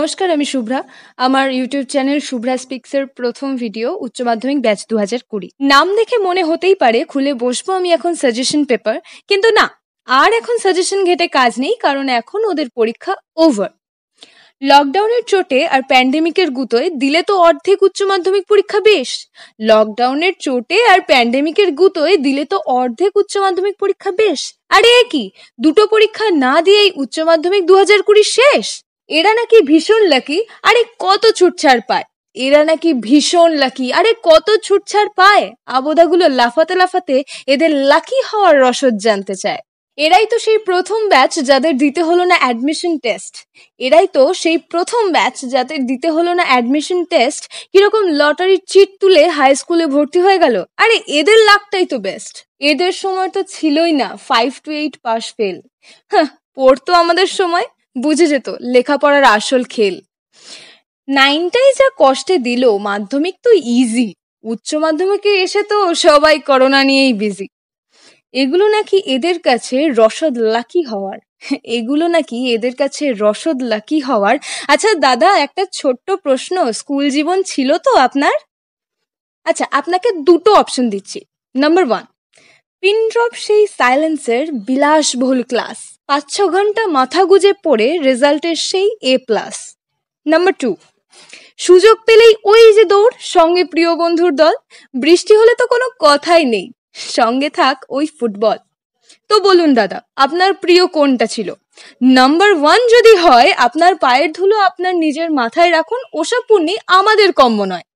নমস্কার আমি শুভ্রা আমার ইউটিউব চ্যানেল শুভ্রা স্পিক্সের প্রথম ভিডিও উচ্চ মাধ্যমিক ব্যাচ দু হাজার কুড়ি নাম দেখে মনে হতেই পারে খুলে বসবো আমি এখন সাজেশন পেপার কিন্তু না আর এখন সাজেশন ঘেটে কাজ নেই কারণ এখন ওদের পরীক্ষা ওভার লকডাউনের চোটে আর প্যান্ডেমিকের গুতোয় দিলে তো অর্ধেক উচ্চ মাধ্যমিক পরীক্ষা বেশ লকডাউনের চোটে আর প্যান্ডেমিকের গুতোয় দিলে তো অর্ধেক উচ্চ মাধ্যমিক পরীক্ষা বেশ আরে কি দুটো পরীক্ষা না দিয়েই উচ্চ মাধ্যমিক দু হাজার কুড়ি শেষ এরা নাকি ভীষণ লাকি আরে কত ছুটছাড় পায় এরা নাকি ভীষণ লাকি আরে কত ছুটছাড় পায় আবদাগুলো লাফাতে লাফাতে এদের লাকি হওয়ার রসদ জানতে চায় এরাই তো সেই প্রথম ব্যাচ যাদের দিতে হলো না অ্যাডমিশন টেস্ট এরাই তো সেই প্রথম ব্যাচ যাদের দিতে হলো না অ্যাডমিশন টেস্ট কিরকম লটারির চিট তুলে হাই স্কুলে ভর্তি হয়ে গেল আরে এদের লাকটাই তো বেস্ট এদের সময় তো ছিলই না five to eight pass fail হ্যাঁ পড়তো আমাদের সময় বুঝে যেত লেখাপড়ার আসল খেল নাইনটাই যা কষ্টে দিল মাধ্যমিক তো ইজি উচ্চ মাধ্যমিকে এসে তো সবাই করোনা নিয়েই বিজি এগুলো নাকি এদের কাছে রসদ লাকি হওয়ার এগুলো নাকি এদের কাছে রসদ লাকি হওয়ার আচ্ছা দাদা একটা ছোট্ট প্রশ্ন স্কুল জীবন ছিল তো আপনার আচ্ছা আপনাকে দুটো অপশন দিচ্ছি নাম্বার ওয়ান পিনড্রপ সেই সাইলেন্সের বিলাসবহুল ক্লাস পাঁচ ছ ঘন্টা মাথা গুজে পড়ে রেজাল্টের সেই এ প্লাস নাম্বার টু সুযোগ পেলেই ওই যে দৌড় সঙ্গে প্রিয় বন্ধুর দল বৃষ্টি হলে তো কোনো কথাই নেই সঙ্গে থাক ওই ফুটবল তো বলুন দাদা আপনার প্রিয় কোনটা ছিল নাম্বার ওয়ান যদি হয় আপনার পায়ের ধুলো আপনার নিজের মাথায় রাখুন ওসব পূর্ণি আমাদের কম্য নয়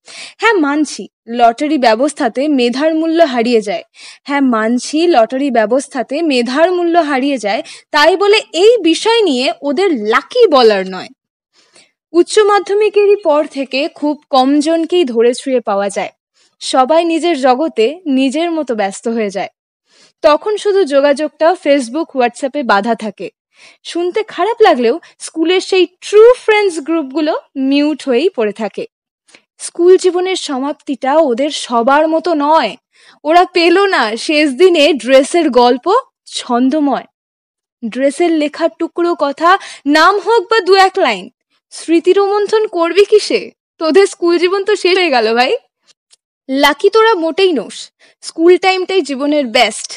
হ্যাঁ মানছি লটারি ব্যবস্থাতে মেধার মূল্য হারিয়ে যায় হ্যাঁ মানছি লটারি ব্যবস্থাতে মেধার মূল্য হারিয়ে যায় তাই বলে এই বিষয় নিয়ে ওদের লাকি বলার নয় উচ্চ মাধ্যমিকেরই পর থেকে খুব কমজনকেই ধরে ছুঁয়ে পাওয়া যায় সবাই নিজের জগতে নিজের মতো ব্যস্ত হয়ে যায় তখন শুধু যোগাযোগটা ফেসবুক হোয়াটসঅ্যাপে বাধা থাকে শুনতে খারাপ লাগলেও স্কুলের সেই ট্রু ফ্রেন্ডস গ্রুপগুলো মিউট হয়েই পড়ে থাকে স্কুল জীবনের সমাপ্তিটা ওদের সবার মতো নয় ওরা পেল না শেষ দিনে ড্রেসের গল্প ছন্দময় ড্রেসের লেখার টুকরো কথা নাম হোক বা দু এক লাইন স্মৃতি রোমন্থন করবি কিসে তোদের স্কুল জীবন তো শেষ হয়ে গেল ভাই লাকি তোরা মোটেই নোস স্কুল টাইমটাই জীবনের বেস্ট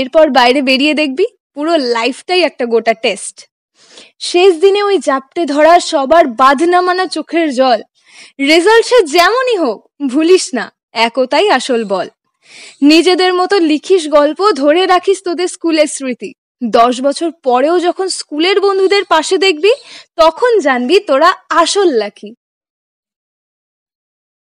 এরপর বাইরে বেরিয়ে দেখবি পুরো লাইফটাই একটা গোটা টেস্ট শেষ দিনে ওই জাপটে ধরা সবার বাঁধ নামানা চোখের জল রেজাল্ট সে যেমনই হোক ভুলিস না একতাই আসল বল নিজেদের মতো লিখিস গল্প ধরে রাখিস তোদের স্কুলের স্মৃতি দশ বছর পরেও যখন স্কুলের বন্ধুদের পাশে দেখবি তখন জানবি তোরা আসল লাখি